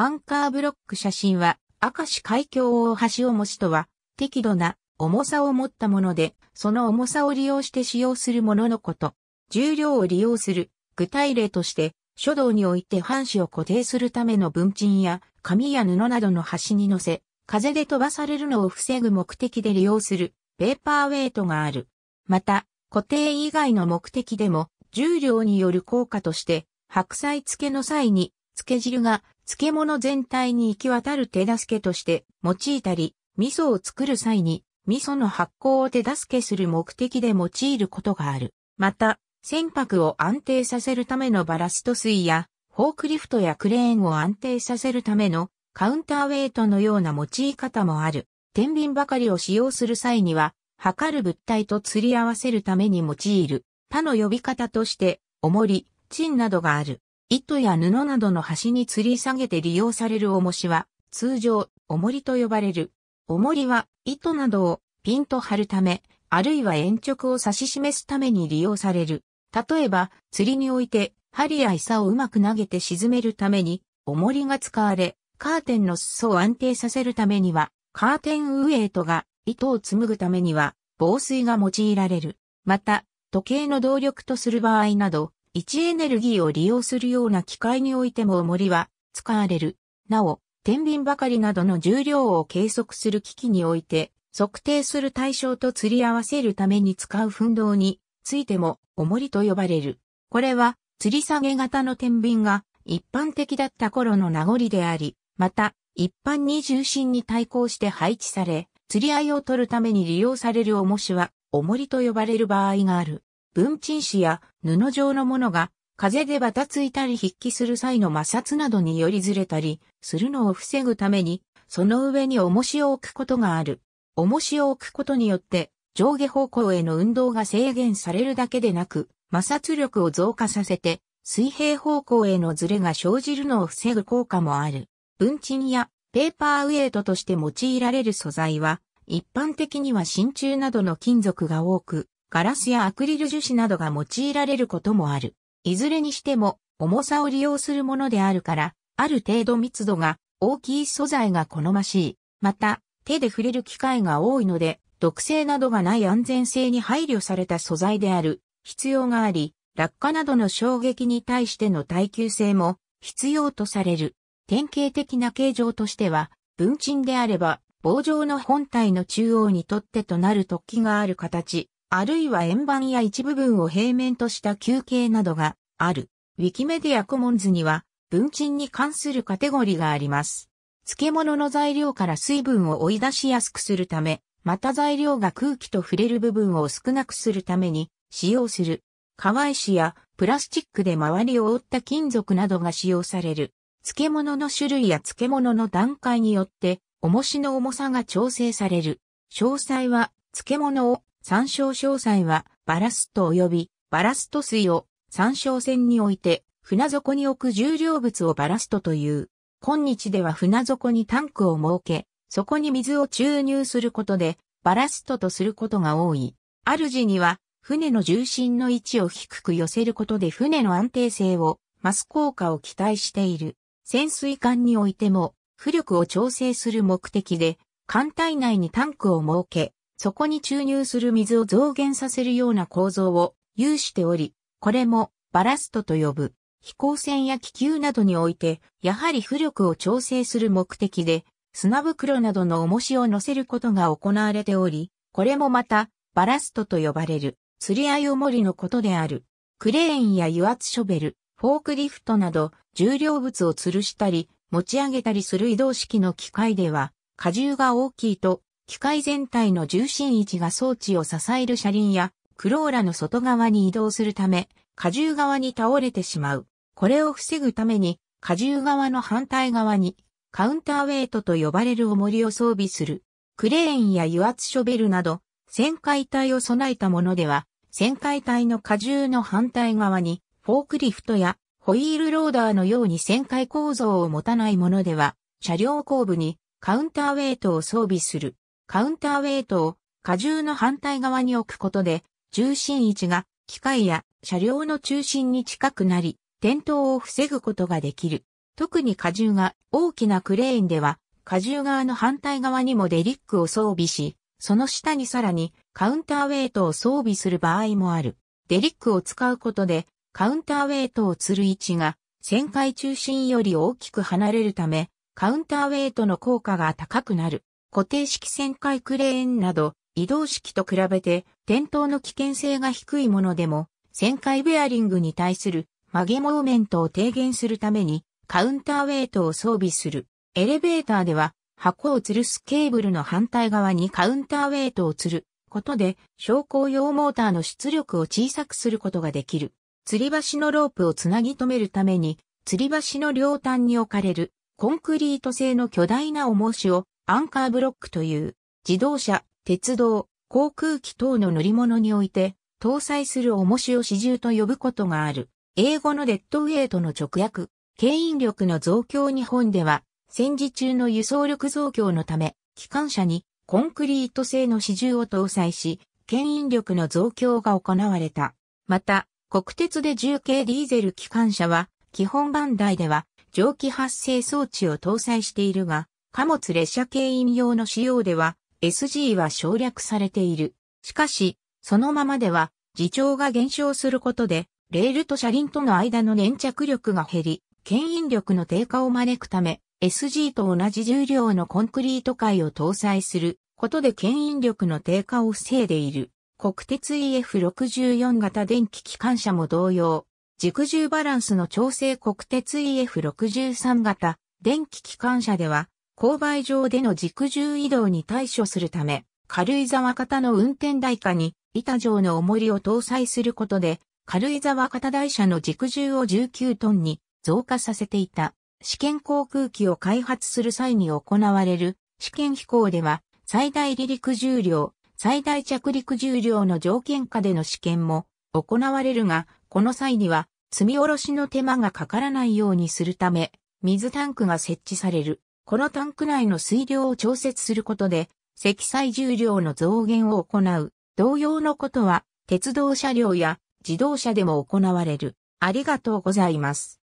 アンカーブロック写真は、明石海峡大橋を模しとは、適度な重さを持ったもので、その重さを利用して使用するもののこと。重量を利用する具体例として、書道において半紙を固定するための文鎮や紙や布などの端に乗せ、風で飛ばされるのを防ぐ目的で利用するペーパーウェイトがある。また、固定以外の目的でも重量による効果として、白菜漬けの際に漬け汁が漬物全体に行き渡る手助けとして用いたり、味噌を作る際に味噌の発酵を手助けする目的で用いることがある。また、船舶を安定させるためのバラスト水や、フォークリフトやクレーンを安定させるためのカウンターウェイトのような用い方もある。天秤ばかりを使用する際には、測る物体と釣り合わせるために用いる。他の呼び方として、重り、チンなどがある。糸や布などの端に吊り下げて利用される重しは、通常、重りと呼ばれる。重りは、糸などをピンと張るため、あるいは鉛直を指し示すために利用される。例えば、釣りにおいて、針や餌をうまく投げて沈めるために、重りが使われ、カーテンの裾を安定させるためには、カーテンウエイトが糸を紡ぐためには、防水が用いられる。また、時計の動力とする場合など、位置エネルギーを利用するような機械においても重りは使われる。なお、天秤ばかりなどの重量を計測する機器において、測定する対象と釣り合わせるために使う奮動についても重りと呼ばれる。これは吊り下げ型の天秤が一般的だった頃の名残であり、また一般に重心に対抗して配置され、釣り合いを取るために利用される重しは重りと呼ばれる場合がある。文鎮紙や布状のものが風でばたついたり筆記する際の摩擦などによりずれたりするのを防ぐために、その上に重しを置くことがある。重しを置くことによって上下方向への運動が制限されるだけでなく、摩擦力を増加させて水平方向へのずれが生じるのを防ぐ効果もある。文鎮やペーパーウェイトとして用いられる素材は、一般的には真鍮などの金属が多く、ガラスやアクリル樹脂などが用いられることもある。いずれにしても、重さを利用するものであるから、ある程度密度が大きい素材が好ましい。また、手で触れる機会が多いので、毒性などがない安全性に配慮された素材である必要があり、落下などの衝撃に対しての耐久性も必要とされる。典型的な形状としては、文鎮であれば、棒状の本体の中央にとってとなる突起がある形、あるいは円盤や一部分を平面とした球形などがある。ウィキメディアコモンズには、文鎮に関するカテゴリーがあります。漬物の材料から水分を追い出しやすくするため、また材料が空気と触れる部分を少なくするために使用する。川石やプラスチックで周りを覆った金属などが使用される。漬物の種類や漬物の段階によって、重しの重さが調整される。詳細は、漬物を参照詳細は、バラスト及びバラスト水を参照船において、船底に置く重量物をバラストという。今日では船底にタンクを設け、そこに水を注入することで、バラストとすることが多い。主には、船の重心の位置を低く寄せることで船の安定性を増す効果を期待している。潜水艦においても、浮力を調整する目的で、艦隊内にタンクを設け、そこに注入する水を増減させるような構造を有しており、これもバラストと呼ぶ。飛行船や気球などにおいて、やはり浮力を調整する目的で、砂袋などの重しを乗せることが行われており、これもまた、バラストと呼ばれる、釣り合い重りのことである。クレーンや油圧ショベル、フォークリフトなど、重量物を吊るしたり、持ち上げたりする移動式の機械では、荷重が大きいと、機械全体の重心位置が装置を支える車輪やクローラの外側に移動するため、荷重側に倒れてしまう。これを防ぐために、荷重側の反対側に、カウンターウェイトと呼ばれる重りを装備する。クレーンや油圧ショベルなど、旋回体を備えたものでは、旋回体の荷重の反対側に、フォークリフトやホイールローダーのように旋回構造を持たないものでは、車両後部にカウンターウェイトを装備する。カウンターウェイトを荷重の反対側に置くことで、重心位置が機械や車両の中心に近くなり、転倒を防ぐことができる。特に荷重が大きなクレーンでは、荷重側の反対側にもデリックを装備し、その下にさらにカウンターウェイトを装備する場合もある。デリックを使うことで、カウンターウェイトを釣る位置が、旋回中心より大きく離れるため、カウンターウェイトの効果が高くなる。固定式旋回クレーンなど、移動式と比べて転倒の危険性が低いものでも、旋回ベアリングに対する曲げモーメントを低減するために、カウンターウェイトを装備する。エレベーターでは、箱を吊るすケーブルの反対側にカウンターウェイトを吊ることで、昇降用モーターの出力を小さくすることができる。吊り橋のロープをつなぎ止めるために、吊り橋の両端に置かれるコンクリート製の巨大な重しをアンカーブロックという自動車、鉄道、航空機等の乗り物において搭載する重しを支重と呼ぶことがある。英語のデッドウェイトの直訳、牽引力の増強日本では戦時中の輸送力増強のため機関車にコンクリート製の支重を搭載し、牽引力の増強が行われた。また、国鉄で重系ディーゼル機関車は、基本バンダイでは蒸気発生装置を搭載しているが、貨物列車牽引用の仕様では SG は省略されている。しかし、そのままでは、自重が減少することで、レールと車輪との間の粘着力が減り、牽引力の低下を招くため、SG と同じ重量のコンクリート塊を搭載することで牽引力の低下を防いでいる。国鉄 EF64 型電気機関車も同様、軸重バランスの調整国鉄 EF63 型電気機関車では、勾配上での軸重移動に対処するため、軽井沢型の運転台下に板状の重りを搭載することで、軽井沢型台車の軸重を19トンに増加させていた。試験航空機を開発する際に行われる試験飛行では、最大離陸重量、最大着陸重量の条件下での試験も行われるが、この際には積み下ろしの手間がかからないようにするため、水タンクが設置される。このタンク内の水量を調節することで、積載重量の増減を行う。同様のことは、鉄道車両や自動車でも行われる。ありがとうございます。